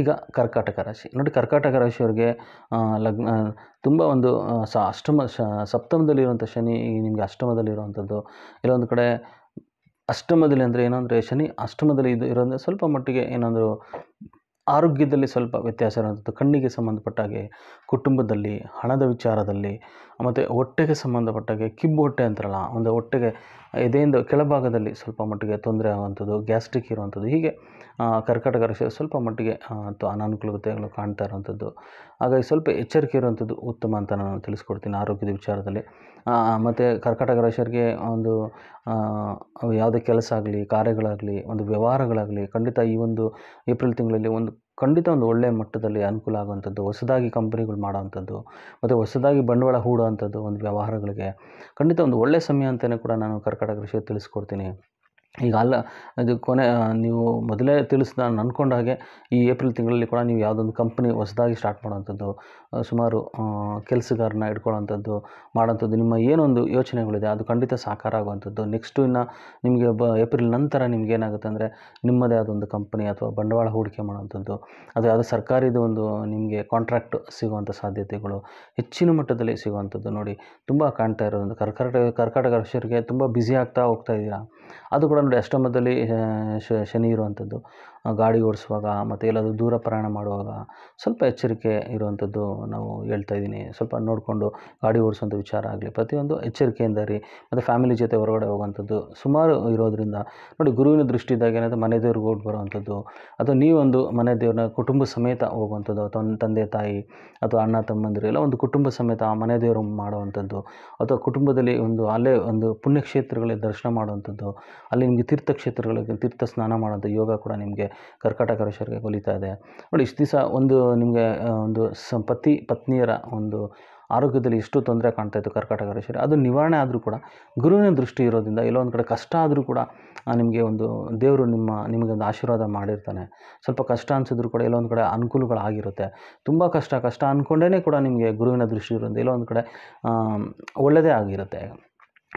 ಈಗ ಕರ್ಕಾಟಕ ರಾಶಿ ನೋಡಿ ಕರ್ಕಾಟಕ ರಾಶಿಯವ್ರಿಗೆ ಲಗ್ನ ತುಂಬ ಒಂದು ಸ ಅಷ್ಟಮ ಶ ಸಪ್ತಮದಲ್ಲಿರುವಂಥ ಶನಿ ನಿಮಗೆ ಅಷ್ಟಮದಲ್ಲಿರುವಂಥದ್ದು ಇಲ್ಲೊಂದು ಕಡೆ ಅಷ್ಟಮದಲ್ಲಿ ಅಂದರೆ ಏನಂದರೆ ಶನಿ ಅಷ್ಟಮದಲ್ಲಿ ಇದು ಇರೋದ್ರೆ ಸ್ವಲ್ಪ ಮಟ್ಟಿಗೆ ಏನಾದರೂ ಆರೋಗ್ಯದಲ್ಲಿ ಸ್ವಲ್ಪ ವ್ಯತ್ಯಾಸ ಇರುವಂಥದ್ದು ಕಣ್ಣಿಗೆ ಸಂಬಂಧಪಟ್ಟ ಹಾಗೆ ಕುಟುಂಬದಲ್ಲಿ ಹಣದ ವಿಚಾರದಲ್ಲಿ ಮತ್ತು ಹೊಟ್ಟೆಗೆ ಸಂಬಂಧಪಟ್ಟಾಗೆ ಕಿಬ್ಬು ಹೊಟ್ಟೆ ಅಂತಾರಲ್ಲ ಒಂದು ಹೊಟ್ಟೆಗೆ ಎದೆಯಿಂದ ಕೆಳಭಾಗದಲ್ಲಿ ಸ್ವಲ್ಪ ಮಟ್ಟಿಗೆ ತೊಂದರೆ ಆಗುವಂಥದ್ದು ಗ್ಯಾಸ್ಟ್ರಿಕ್ ಇರುವಂಥದ್ದು ಹೀಗೆ ಕರ್ಕಟಕ ರಸ ಸ್ವಲ್ಪ ಮಟ್ಟಿಗೆ ಅನಾನುಕೂಲತೆಗಳು ಕಾಣ್ತಾ ಇರುವಂಥದ್ದು ಹಾಗಾಗಿ ಸ್ವಲ್ಪ ಎಚ್ಚರಿಕೆ ಇರುವಂಥದ್ದು ಉತ್ತಮ ಅಂತ ನಾನು ತಿಳಿಸ್ಕೊಡ್ತೀನಿ ಆರೋಗ್ಯದ ವಿಚಾರದಲ್ಲಿ ಮತ್ತು ಕರ್ಕಟಕ ರಾಶಿಯರಿಗೆ ಒಂದು ಯಾವುದೇ ಕೆಲಸ ಆಗಲಿ ಕಾರ್ಯಗಳಾಗಲಿ ಒಂದು ವ್ಯವಹಾರಗಳಾಗಲಿ ಖಂಡಿತ ಈ ಒಂದು ಏಪ್ರಿಲ್ ತಿಂಗಳಲ್ಲಿ ಒಂದು ಖಂಡಿತ ಒಂದು ಒಳ್ಳೆಯ ಮಟ್ಟದಲ್ಲಿ ಅನುಕೂಲ ಆಗುವಂಥದ್ದು ಹೊಸದಾಗಿ ಕಂಪ್ನಿಗಳು ಮಾಡುವಂಥದ್ದು ಮತ್ತು ಹೊಸದಾಗಿ ಬಂಡವಾಳ ಹೂಡೋವಂಥದ್ದು ಒಂದು ವ್ಯವಹಾರಗಳಿಗೆ ಖಂಡಿತ ಒಂದು ಒಳ್ಳೆಯ ಸಮಯ ಅಂತಲೇ ಕೂಡ ನಾನು ಕರ್ಕಟಕ ವಿಷಯ ತಿಳಿಸ್ಕೊಡ್ತೀನಿ ಈಗ ಅಲ್ಲ ಅದು ಕೊನೆ ನೀವು ಮೊದಲೇ ತಿಳಿಸಿ ನಾನು ಅಂದ್ಕೊಂಡ ಹಾಗೆ ಈ ಏಪ್ರಿಲ್ ತಿಂಗಳಲ್ಲಿ ಕೂಡ ನೀವು ಯಾವುದೊಂದು ಕಂಪ್ನಿ ಹೊಸದಾಗಿ ಸ್ಟಾರ್ಟ್ ಮಾಡುವಂಥದ್ದು ಸುಮಾರು ಕೆಲಸಗಾರನ ಇಟ್ಕೊಳ್ಳೋವಂಥದ್ದು ಮಾಡೋವಂಥದ್ದು ನಿಮ್ಮ ಏನೊಂದು ಯೋಚನೆಗಳಿದೆ ಅದು ಖಂಡಿತ ಸಾಕಾರ ಆಗುವಂಥದ್ದು ನೆಕ್ಸ್ಟು ಇನ್ನು ನಿಮಗೆ ಬ ಏಪ್ರಿಲ್ ನಂತರ ನಿಮ್ಗೆ ಏನಾಗುತ್ತೆ ಅಂದರೆ ನಿಮ್ಮದೇ ಆದ ಒಂದು ಕಂಪ್ನಿ ಅಥವಾ ಬಂಡವಾಳ ಹೂಡಿಕೆ ಮಾಡುವಂಥದ್ದು ಅದು ಯಾವುದೇ ಸರ್ಕಾರಿದು ಒಂದು ನಿಮಗೆ ಕಾಂಟ್ರಾಕ್ಟ್ ಸಿಗುವಂಥ ಸಾಧ್ಯತೆಗಳು ಹೆಚ್ಚಿನ ಮಟ್ಟದಲ್ಲಿ ಸಿಗುವಂಥದ್ದು ನೋಡಿ ತುಂಬ ಕಾಣ್ತಾ ಇರೋದು ಕರ್ಕಟ ಕರ್ಕಟಕ ರಾಶಿಯರಿಗೆ ತುಂಬ ಬ್ಯುಸಿ ಆಗ್ತಾ ಹೋಗ್ತಾ ಇದ್ದೀರಾ ಅದು ಕೂಡ ನೋಡಿ ಅಷ್ಟಮದಲ್ಲಿ ಶನಿ ಇರುವಂಥದ್ದು ಗಾಡಿ ಓಡಿಸುವಾಗ ಮತ್ತು ಎಲ್ಲಾದರೂ ದೂರ ಪ್ರಯಾಣ ಮಾಡುವಾಗ ಸ್ವಲ್ಪ ಎಚ್ಚರಿಕೆ ಇರುವಂಥದ್ದು ನಾವು ಹೇಳ್ತಾ ಇದ್ದೀನಿ ಸ್ವಲ್ಪ ನೋಡಿಕೊಂಡು ಗಾಡಿ ಓಡಿಸುವಂಥ ವಿಚಾರ ಆಗಲಿ ಪ್ರತಿಯೊಂದು ಎಚ್ಚರಿಕೆಯಿಂದ ರೀ ಮತ್ತು ಫ್ಯಾಮಿಲಿ ಜೊತೆ ಹೊರಗಡೆ ಹೋಗುವಂಥದ್ದು ಸುಮಾರು ಇರೋದರಿಂದ ನೋಡಿ ಗುರುವಿನ ದೃಷ್ಟಿದಾಗ ಏನಾದರೂ ಮನೆ ದೇವ್ರಿಗೆ ಹೋಗಿ ಬರುವಂಥದ್ದು ಅಥವಾ ನೀವೊಂದು ಮನೆ ದೇವ್ರನ್ನ ಕುಟುಂಬ ಸಮೇತ ಹೋಗುವಂಥದ್ದು ಅಥವಾ ತಂದೆ ತಾಯಿ ಅಥವಾ ಅಣ್ಣ ತಮ್ಮಂದಿರು ಎಲ್ಲ ಒಂದು ಕುಟುಂಬ ಸಮೇತ ಆ ಮನೆ ದೇವರು ಮಾಡುವಂಥದ್ದು ಅಥವಾ ಕುಟುಂಬದಲ್ಲಿ ಒಂದು ಅಲ್ಲೇ ಒಂದು ಪುಣ್ಯಕ್ಷೇತ್ರಗಳಿಗೆ ದರ್ಶನ ಮಾಡುವಂಥದ್ದು ಅಲ್ಲಿ ನಿಮಗೆ ತೀರ್ಥಕ್ಷೇತ್ರಗಳಿಗೆ ತೀರ್ಥ ಸ್ನಾನ ಮಾಡುವಂಥ ಯೋಗ ಕೂಡ ನಿಮಗೆ ಕರ್ಕಾಟಕ ರಾಶಿಯವರಿಗೆ ಕೊಲಿತಾ ಇದೆ ನೋಡಿ ಇಷ್ಟು ದಿವಸ ಒಂದು ನಿಮಗೆ ಒಂದು ಪತಿ ಪತ್ನಿಯರ ಒಂದು ಆರೋಗ್ಯದಲ್ಲಿ ಎಷ್ಟು ತೊಂದರೆ ಕಾಣ್ತಾ ಇತ್ತು ಕರ್ಕಾಟಕ ರಾಶಿಯವರು ಅದು ನಿವಾರಣೆ ಆದರೂ ಕೂಡ ಗುರುವಿನ ದೃಷ್ಟಿ ಇರೋದ್ರಿಂದ ಎಲ್ಲೊಂದು ಕಡೆ ಕಷ್ಟ ಆದರೂ ಕೂಡ ನಿಮಗೆ ಒಂದು ದೇವರು ನಿಮ್ಮ ನಿಮಗೆ ಒಂದು ಆಶೀರ್ವಾದ ಮಾಡಿರ್ತಾನೆ ಸ್ವಲ್ಪ ಕಷ್ಟ ಅನಿಸಿದ್ರು ಕೂಡ ಒಂದು ಕಡೆ ಅನುಕೂಲಗಳಾಗಿರುತ್ತೆ ತುಂಬ ಕಷ್ಟ ಕಷ್ಟ ಅಂದ್ಕೊಂಡೇ ಕೂಡ ನಿಮಗೆ ಗುರುವಿನ ದೃಷ್ಟಿ ಇರೋದ್ರಿಂದ ಎಲ್ಲೋ ಒಂದು ಕಡೆ ಒಳ್ಳೆಯದೇ ಆಗಿರುತ್ತೆ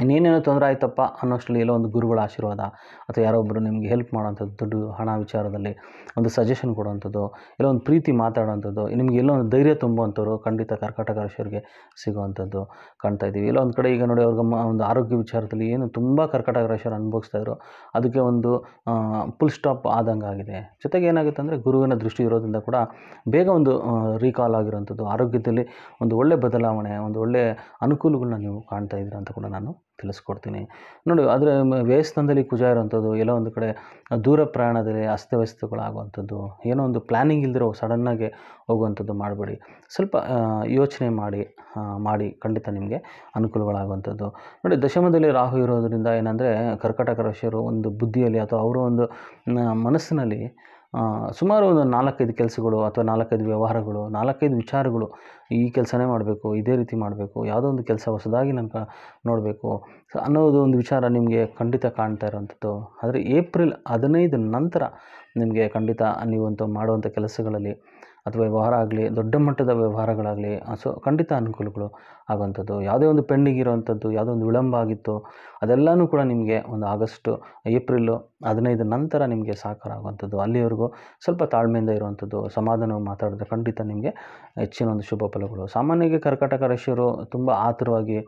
ಇನ್ನೇನೇನೋ ತೊಂದರೆ ಆಯಿತಪ್ಪ ಅನ್ನೋಷ್ಟರಲ್ಲಿ ಎಲ್ಲೋ ಒಂದು ಗುರುಗಳ ಆಶೀರ್ವಾದ ಅಥವಾ ಯಾರೋ ಒಬ್ಬರು ನಿಮಗೆ ಹೆಲ್ಪ್ ಮಾಡೋವಂಥದ್ದು ದುಡ್ಡು ಹಣ ವಿಚಾರದಲ್ಲಿ ಒಂದು ಸಜೆಷನ್ ಕೊಡುವಂಥದ್ದು ಎಲ್ಲೋ ಒಂದು ಪ್ರೀತಿ ಮಾತಾಡೋವಂಥದ್ದು ನಿಮಗೆ ಎಲ್ಲೋ ಒಂದು ಧೈರ್ಯ ತುಂಬುವಂಥವ್ರು ಖಂಡಿತ ಕರ್ಕಾಟಕ ರಾಶಿಯವರಿಗೆ ಸಿಗುವಂಥದ್ದು ಕಾಣ್ತಾ ಇದ್ದೀವಿ ಎಲ್ಲೋ ಒಂದು ಕಡೆ ಈಗ ನೋಡಿ ಅವ್ರಿಗೆ ಒಂದು ಆರೋಗ್ಯ ವಿಚಾರದಲ್ಲಿ ಏನು ತುಂಬ ಕರ್ಕಾಟಕ ರಾಶಿಯವರು ಅನುಭವಿಸ್ತಾ ಇದ್ರು ಅದಕ್ಕೆ ಒಂದು ಫುಲ್ ಸ್ಟಾಪ್ ಆದಂಗೆ ಆಗಿದೆ ಜೊತೆಗೆ ಏನಾಗುತ್ತೆ ಅಂದರೆ ಗುರುವಿನ ದೃಷ್ಟಿ ಇರೋದ್ರಿಂದ ಕೂಡ ಬೇಗ ಒಂದು ರೀಕಾಲ್ ಆಗಿರೋವಂಥದ್ದು ಆರೋಗ್ಯದಲ್ಲಿ ಒಂದು ಒಳ್ಳೆಯ ಬದಲಾವಣೆ ಒಂದು ಒಳ್ಳೆಯ ಅನುಕೂಲಗಳನ್ನ ನೀವು ಕಾಣ್ತಾ ಇದ್ದೀರ ಅಂತ ಕೂಡ ನಾನು ತಿಳಿಸ್ಕೊಡ್ತೀನಿ ನೋಡಿ ಆದರೆ ವ್ಯಯಸ್ನದಲ್ಲಿ ಕುಜ ಇರೋವಂಥದ್ದು ಎಲ್ಲೋ ಒಂದು ಕಡೆ ದೂರ ಪ್ರಯಾಣದಲ್ಲಿ ಅಸ್ತವ್ಯಸ್ತಗಳಾಗುವಂಥದ್ದು ಏನೋ ಒಂದು ಪ್ಲ್ಯಾನಿಂಗ್ ಇಲ್ದಿರೋ ಸಡನ್ನಾಗಿ ಹೋಗುವಂಥದ್ದು ಮಾಡಬೇಡಿ ಸ್ವಲ್ಪ ಯೋಚನೆ ಮಾಡಿ ಮಾಡಿ ಖಂಡಿತ ನಿಮಗೆ ಅನುಕೂಲಗಳಾಗುವಂಥದ್ದು ನೋಡಿ ದಶಮದಲ್ಲಿ ರಾಹು ಇರೋದರಿಂದ ಏನಂದರೆ ಕರ್ಕಟಕ ರಾಶಿಯವರು ಒಂದು ಬುದ್ಧಿಯಲ್ಲಿ ಅಥವಾ ಅವರ ಒಂದು ಮನಸ್ಸಿನಲ್ಲಿ ಸುಮಾರು ಒಂದು ನಾಲ್ಕೈದು ಕೆಲಸಗಳು ಅಥವಾ ನಾಲ್ಕೈದು ವ್ಯವಹಾರಗಳು ನಾಲ್ಕೈದು ವಿಚಾರಗಳು ಈ ಕೆಲಸನೇ ಮಾಡಬೇಕು ಇದೇ ರೀತಿ ಮಾಡಬೇಕು ಯಾವುದೋ ಒಂದು ಕೆಲಸ ಹೊಸದಾಗಿ ನಾನು ಕ ನೋಡಬೇಕು ಅನ್ನೋದು ಒಂದು ವಿಚಾರ ನಿಮಗೆ ಖಂಡಿತ ಕಾಣ್ತಾ ಇರುವಂಥದ್ದು ಆದರೆ ಏಪ್ರಿಲ್ ಹದಿನೈದು ನಂತರ ನಿಮಗೆ ಖಂಡಿತ ನೀವಂತೂ ಮಾಡುವಂಥ ಕೆಲಸಗಳಲ್ಲಿ ಅಥವಾ ವ್ಯವಹಾರ ಆಗಲಿ ದೊಡ್ಡ ಮಟ್ಟದ ವ್ಯವಹಾರಗಳಾಗಲಿ ಸೊ ಖಂಡಿತ ಅನುಕೂಲಗಳು ಆಗುವಂಥದ್ದು ಯಾವುದೇ ಒಂದು ಪೆಂಡಿಂಗ್ ಇರುವಂಥದ್ದು ಯಾವುದೋ ಒಂದು ವಿಳಂಬ ಆಗಿತ್ತು ಅದೆಲ್ಲವೂ ಕೂಡ ನಿಮಗೆ ಒಂದು ಆಗಸ್ಟು ಏಪ್ರಿಲ್ಲು ಹದಿನೈದು ನಂತರ ನಿಮಗೆ ಸಾಕಾರ ಆಗುವಂಥದ್ದು ಅಲ್ಲಿವರೆಗೂ ಸ್ವಲ್ಪ ತಾಳ್ಮೆಯಿಂದ ಇರುವಂಥದ್ದು ಸಮಾಧಾನವಾಗಿ ಮಾತಾಡಿದ್ರೆ ಖಂಡಿತ ನಿಮಗೆ ಹೆಚ್ಚಿನ ಒಂದು ಶುಭ ಫಲಗಳು ಸಾಮಾನ್ಯವಾಗಿ ಕರ್ಕಾಟಕ ರಾಶಿಯವರು ತುಂಬ ಆತುರವಾಗಿ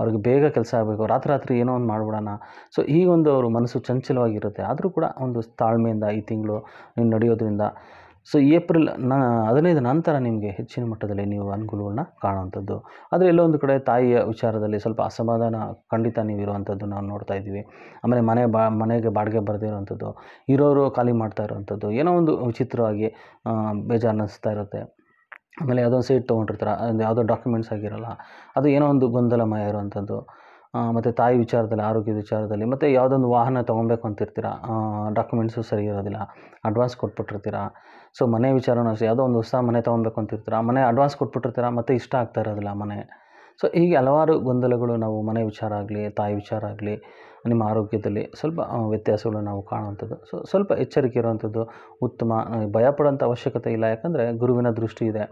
ಅವ್ರಿಗೆ ಬೇಗ ಕೆಲಸ ಆಗಬೇಕು ರಾತ್ರಿ ರಾತ್ರಿ ಏನೋ ಒಂದು ಮಾಡಿಬಿಡೋಣ ಸೊ ಈ ಒಂದು ಅವರು ಮನಸ್ಸು ಚಂಚಲವಾಗಿರುತ್ತೆ ಆದರೂ ಕೂಡ ಒಂದು ತಾಳ್ಮೆಯಿಂದ ಈ ತಿಂಗಳು ನೀವು ನಡೆಯೋದ್ರಿಂದ ಸೊ ಏಪ್ರಿಲ್ ನ ಹದಿನೈದು ನಂತರ ನಿಮಗೆ ಹೆಚ್ಚಿನ ಮಟ್ಟದಲ್ಲಿ ನೀವು ಅನುಕೂಲಗಳನ್ನ ಕಾಣುವಂಥದ್ದು ಆದರೆ ಎಲ್ಲೋ ಒಂದು ಕಡೆ ತಾಯಿಯ ವಿಚಾರದಲ್ಲಿ ಸ್ವಲ್ಪ ಅಸಮಾಧಾನ ಖಂಡಿತ ನೀವು ಇರುವಂಥದ್ದು ನಾವು ನೋಡ್ತಾ ಇದ್ದೀವಿ ಆಮೇಲೆ ಮನೆ ಬಾ ಮನೆಗೆ ಬಾಡಿಗೆ ಬರದೇ ಇರುವಂಥದ್ದು ಇರೋರು ಖಾಲಿ ಮಾಡ್ತಾ ಇರುವಂಥದ್ದು ಏನೋ ಒಂದು ವಿಚಿತ್ರವಾಗಿ ಬೇಜಾರು ಅನ್ನಿಸ್ತಾ ಇರುತ್ತೆ ಆಮೇಲೆ ಯಾವುದೋ ಸೀಟ್ ತೊಗೊಂಡಿರ್ತಾರೆ ಅದು ಯಾವುದೋ ಡಾಕ್ಯುಮೆಂಟ್ಸ್ ಆಗಿರೋಲ್ಲ ಅದು ಏನೋ ಒಂದು ಗೊಂದಲಮಯ ಇರುವಂಥದ್ದು ಮತ್ತು ತಾಯಿ ವಿಚಾರದಲ್ಲಿ ಆರೋಗ್ಯದ ವಿಚಾರದಲ್ಲಿ ಮತ್ತು ಯಾವುದೊಂದು ವಾಹನ ತೊಗೊಬೇಕು ಅಂತಿರ್ತೀರ ಡಾಕ್ಯುಮೆಂಟ್ಸು ಸರಿ ಇರೋದಿಲ್ಲ ಅಡ್ವಾನ್ಸ್ ಕೊಟ್ಬಿಟ್ಟಿರ್ತೀರ ಸೊ ಮನೆ ವಿಚಾರವೂ ಯಾವುದೋ ಒಂದು ಹೊಸ ಮನೆ ತೊಗೊಬೇಕು ಅಂತಿರ್ತೀರ ಮನೆ ಅಡ್ವಾನ್ಸ್ ಕೊಟ್ಬಿಟ್ಟಿರ್ತೀರ ಮತ್ತು ಇಷ್ಟ ಆಗ್ತಾ ಇರೋದಿಲ್ಲ ಮನೆ ಸೊ ಹೀಗೆ ಹಲವಾರು ಗೊಂದಲಗಳು ನಾವು ಮನೆ ವಿಚಾರ ಆಗಲಿ ತಾಯಿ ವಿಚಾರ ಆಗಲಿ ನಿಮ್ಮ ಆರೋಗ್ಯದಲ್ಲಿ ಸ್ವಲ್ಪ ವ್ಯತ್ಯಾಸಗಳು ನಾವು ಕಾಣುವಂಥದ್ದು ಸೊ ಸ್ವಲ್ಪ ಎಚ್ಚರಿಕೆ ಇರುವಂಥದ್ದು ಉತ್ತಮ ಭಯಪಡುವಂಥ ಅವಶ್ಯಕತೆ ಇಲ್ಲ ಯಾಕಂದರೆ ಗುರುವಿನ ದೃಷ್ಟಿ ಇದೆ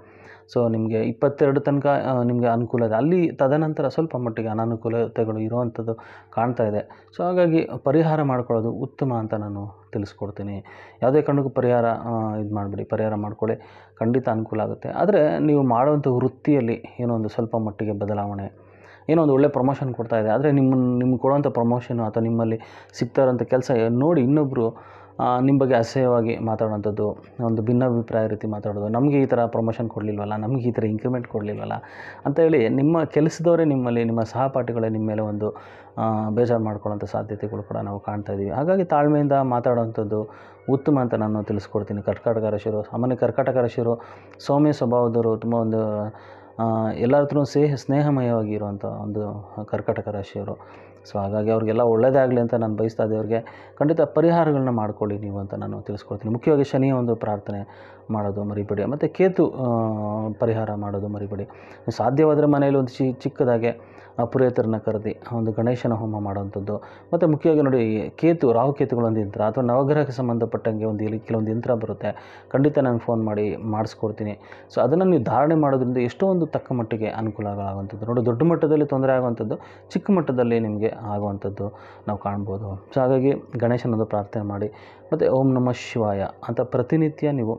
ಸೊ ನಿಮಗೆ ಇಪ್ಪತ್ತೆರಡು ತನಕ ನಿಮಗೆ ಅನುಕೂಲ ಇದೆ ಅಲ್ಲಿ ತದನಂತರ ಸ್ವಲ್ಪ ಮಟ್ಟಿಗೆ ಅನಾನುಕೂಲತೆಗಳು ಇರುವಂಥದ್ದು ಕಾಣ್ತಾ ಇದೆ ಸೊ ಹಾಗಾಗಿ ಪರಿಹಾರ ಮಾಡ್ಕೊಳ್ಳೋದು ಉತ್ತಮ ಅಂತ ನಾನು ತಿಳಿಸ್ಕೊಡ್ತೀನಿ ಯಾವುದೇ ಕಾರಣಕ್ಕೂ ಪರಿಹಾರ ಇದು ಮಾಡಿಬಿಡಿ ಪರಿಹಾರ ಮಾಡ್ಕೊಳ್ಳಿ ಖಂಡಿತ ಅನುಕೂಲ ಆಗುತ್ತೆ ಆದರೆ ನೀವು ಮಾಡುವಂಥ ವೃತ್ತಿಯಲ್ಲಿ ಏನೋ ಒಂದು ಸ್ವಲ್ಪ ಮಟ್ಟಿಗೆ ಬದಲಾವಣೆ ಏನೋ ಒಂದು ಒಳ್ಳೆ ಪ್ರಮೋಷನ್ ಕೊಡ್ತಾ ಇದೆ ಆದರೆ ನಿಮ್ಮನ್ನು ನಿಮ್ಗೆ ಕೊಡುವಂಥ ಪ್ರಮೋಷನು ಅಥವಾ ನಿಮ್ಮಲ್ಲಿ ಸಿಗ್ತಾ ಇರೋಂಥ ಕೆಲಸ ನೋಡಿ ಇನ್ನೊಬ್ಬರು ನಿಮ್ಮ ಬಗ್ಗೆ ಅಸಹ್ಯವಾಗಿ ಮಾತಾಡೋವಂಥದ್ದು ಒಂದು ಭಿನ್ನಾಭಿಪ್ರಾಯ ರೀತಿ ಮಾತಾಡೋದು ನಮಗೆ ಈ ಥರ ಪ್ರಮೋಷನ್ ಕೊಡಲಿಲ್ವಲ್ಲ ನಮಗೆ ಈ ಥರ ಇಂಕ್ರಿಮೆಂಟ್ ಕೊಡಲಿಲ್ವಲ್ಲ ಅಂತ ಹೇಳಿ ನಿಮ್ಮ ಕೆಲಸದವರೇ ನಿಮ್ಮಲ್ಲಿ ನಿಮ್ಮ ಸಹಪಾಠಿಗಳೇ ನಿಮ್ಮ ಮೇಲೆ ಒಂದು ಬೇಜಾರು ಮಾಡ್ಕೊಳ್ಳೋಂಥ ಸಾಧ್ಯತೆಗಳು ಕೂಡ ನಾವು ಕಾಣ್ತಾ ಇದ್ದೀವಿ ಹಾಗಾಗಿ ತಾಳ್ಮೆಯಿಂದ ಮಾತಾಡೋವಂಥದ್ದು ಉತ್ತಮ ಅಂತ ನಾನು ತಿಳಿಸ್ಕೊಡ್ತೀನಿ ಕರ್ಕಾಟಕ ರಶರು ಸಾಮಾನ್ಯ ಕರ್ಕಾಟಕ ರಶಿರು ಸೌಮ್ಯ ಸ್ವಭಾವದವರು ತುಂಬ ಒಂದು ಎಲ್ಲರ ಹತ್ರ ಸೇಹ ಸ್ನೇಹಮಯವಾಗಿ ಇರುವಂಥ ಒಂದು ಕರ್ಕಟಕ ರಾಶಿಯವರು ಸೊ ಹಾಗಾಗಿ ಅವ್ರಿಗೆಲ್ಲ ಆಗಲಿ ಅಂತ ನಾನು ಬಯಸ್ತಾ ಇದ್ದೇವ್ರಿಗೆ ಖಂಡಿತ ಪರಿಹಾರಗಳನ್ನ ಮಾಡ್ಕೊಳ್ಳಿ ನೀವು ಅಂತ ನಾನು ತಿಳಿಸ್ಕೊಡ್ತೀನಿ ಮುಖ್ಯವಾಗಿ ಶನಿಯ ಒಂದು ಪ್ರಾರ್ಥನೆ ಮಾಡೋದು ಮರಿಬೇಡಿ ಮತ್ತು ಕೇತು ಪರಿಹಾರ ಮಾಡೋದು ಮರಿಬೇಡಿ ಸಾಧ್ಯವಾದರೆ ಮನೆಯಲ್ಲಿ ಒಂದು ಚಿ ಚಿಕ್ಕದಾಗೆ ಪುರೋಹಿತರನ್ನ ಕರೆದಿ ಒಂದು ಗಣೇಶನ ಹೋಮ ಮಾಡುವಂಥದ್ದು ಮತ್ತು ಮುಖ್ಯವಾಗಿ ನೋಡಿ ಕೇತು ರಾಹುಕೇತುಗಳೊಂದು ಯಂತ್ರ ಅಥವಾ ನವಗ್ರಹಕ್ಕೆ ಸಂಬಂಧಪಟ್ಟಂಗೆ ಒಂದು ಇಲ್ಲಿ ಕೆಲವೊಂದು ಯಂತ್ರ ಬರುತ್ತೆ ಖಂಡಿತ ನಾನು ಫೋನ್ ಮಾಡಿ ಮಾಡಿಸ್ಕೊಡ್ತೀನಿ ಸೊ ಅದನ್ನು ನೀವು ಧಾರಣೆ ಮಾಡೋದ್ರಿಂದ ಎಷ್ಟೋ ಒಂದು ತಕ್ಕ ಮಟ್ಟಿಗೆ ಅನುಕೂಲಗಳಾಗುವಂಥದ್ದು ನೋಡಿ ದೊಡ್ಡ ಮಟ್ಟದಲ್ಲಿ ತೊಂದರೆ ಆಗುವಂಥದ್ದು ಚಿಕ್ಕ ಮಟ್ಟದಲ್ಲಿ ನಿಮಗೆ ಆಗುವಂಥದ್ದು ನಾವು ಕಾಣ್ಬೋದು ಸೊ ಹಾಗಾಗಿ ಗಣೇಶನೊಂದು ಪ್ರಾರ್ಥನೆ ಮಾಡಿ ಮತ್ತು ಓಂ ನಮಃ ಶಿವಾಯ ಅಂತ ಪ್ರತಿನಿತ್ಯ ನೀವು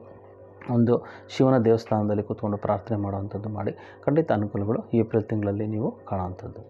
ಒಂದು ಶಿವನ ದೇವಸ್ಥಾನದಲ್ಲಿ ಕೂತ್ಕೊಂಡು ಪ್ರಾರ್ಥನೆ ಮಾಡುವಂಥದ್ದು ಮಾಡಿ ಖಂಡಿತ ಅನುಕೂಲಗಳು ಏಪ್ರಿಲ್ ತಿಂಗಳಲ್ಲಿ ನೀವು ಕಾಣುವಂಥದ್ದು